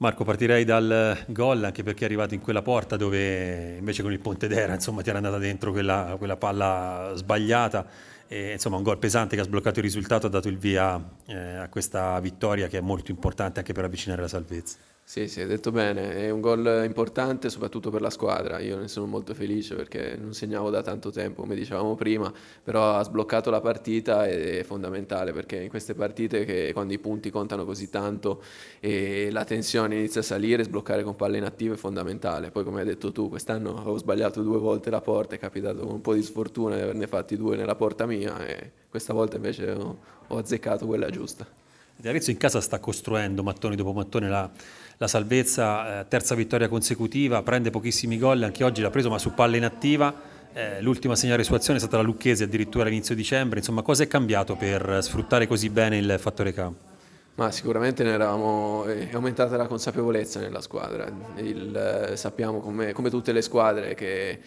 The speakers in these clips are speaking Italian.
Marco, partirei dal gol anche perché è arrivato in quella porta dove invece con il Pontedera insomma, ti era andata dentro quella, quella palla sbagliata e, insomma un gol pesante che ha sbloccato il risultato ha dato il via eh, a questa vittoria che è molto importante anche per avvicinare la salvezza. Sì, sì, hai detto bene, è un gol importante soprattutto per la squadra, io ne sono molto felice perché non segnavo da tanto tempo, come dicevamo prima, però ha sbloccato la partita ed è fondamentale perché in queste partite che, quando i punti contano così tanto e la tensione inizia a salire, sbloccare con palle inattive è fondamentale, poi come hai detto tu quest'anno ho sbagliato due volte la porta, è capitato con un po' di sfortuna di averne fatti due nella porta mia, mia e questa volta invece ho, ho azzeccato quella giusta. Di Arezzo in casa sta costruendo mattoni dopo mattone la, la salvezza, eh, terza vittoria consecutiva, prende pochissimi gol, anche oggi l'ha preso ma su palla inattiva. Eh, l'ultima segnale su azione è stata la Lucchese addirittura all'inizio dicembre, insomma cosa è cambiato per sfruttare così bene il fattore campo? Ma sicuramente eravamo, eh, è aumentata la consapevolezza nella squadra, il, eh, sappiamo come, come tutte le squadre che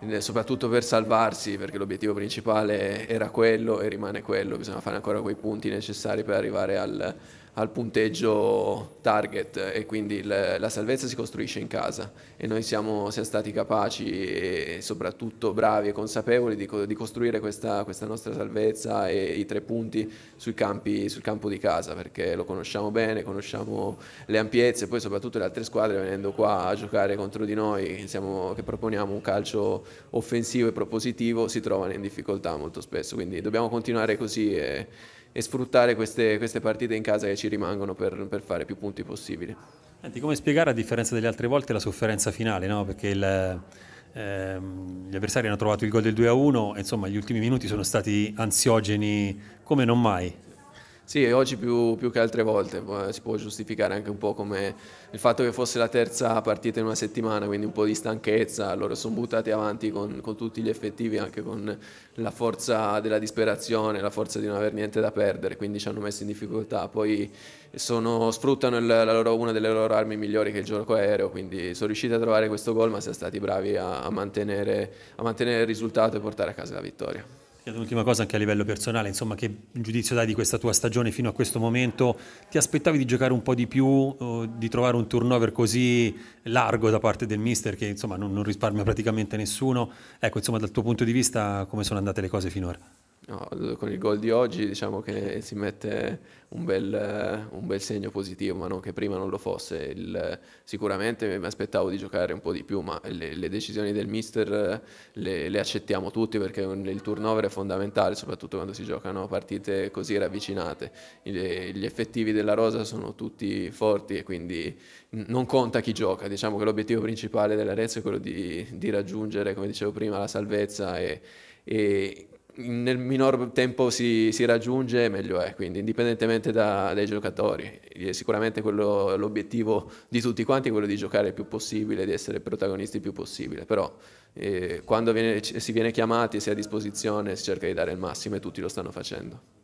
eh, soprattutto per salvarsi, perché l'obiettivo principale era quello e rimane quello, bisogna fare ancora quei punti necessari per arrivare al, al punteggio target e quindi la salvezza si costruisce in casa e noi siamo, siamo stati capaci e soprattutto bravi e consapevoli di, di costruire questa, questa, nostra salvezza e i tre punti sui campi, sul campo di casa perché lo conosciamo bene, conosciamo le ampiezze e poi soprattutto le altre squadre venendo qua a giocare contro di noi siamo, che proponiamo un calcio offensivo e propositivo si trovano in difficoltà molto spesso quindi dobbiamo continuare così e, e sfruttare queste, queste, partite in casa che ci rimangono per, per fare più punti possibili. Senti, come spiegare a differenza delle altre volte la sofferenza finale? No? Perché il, ehm, gli avversari hanno trovato il gol del 2-1 e insomma gli ultimi minuti sono stati ansiogeni come non mai. Sì, oggi più, più, che altre volte si può giustificare anche un po' come il fatto che fosse la terza partita in una settimana, quindi un po' di stanchezza, loro sono buttati avanti con, con tutti gli effettivi, anche con la forza della disperazione, la forza di non aver niente da perdere, quindi ci hanno messo in difficoltà. Poi sono, sfruttano il, loro, una delle loro armi migliori che è il gioco aereo, quindi sono riusciti a trovare questo gol ma siamo stati bravi a, a, mantenere, a mantenere il risultato e portare a casa la vittoria chiedo l'ultima cosa anche a livello personale, insomma che giudizio dai di questa tua stagione fino a questo momento? Ti aspettavi di giocare un po' di più, di trovare un turnover così largo da parte del mister che insomma non, non risparmia praticamente nessuno? Ecco insomma dal tuo punto di vista come sono andate le cose finora? No, con il gol di oggi diciamo che si mette un bel, un bel segno positivo, ma non che prima non lo fosse. Il, sicuramente mi aspettavo di giocare un po' di più, ma le, le decisioni del mister le, le, accettiamo tutti perché il turnover è fondamentale, soprattutto quando si giocano partite così ravvicinate. gli effettivi della rosa sono tutti forti e quindi non conta chi gioca. Diciamo che l'obiettivo principale dell'Arezzo è quello di, di raggiungere, come dicevo prima, la salvezza e, e nel minor tempo si, si raggiunge, meglio è, quindi indipendentemente da, dai giocatori. Sicuramente quello, l'obiettivo di tutti quanti è quello di giocare il più possibile, di essere protagonisti il più possibile, però eh, quando viene, si viene chiamati, si è a disposizione, si cerca di dare il massimo e tutti lo stanno facendo.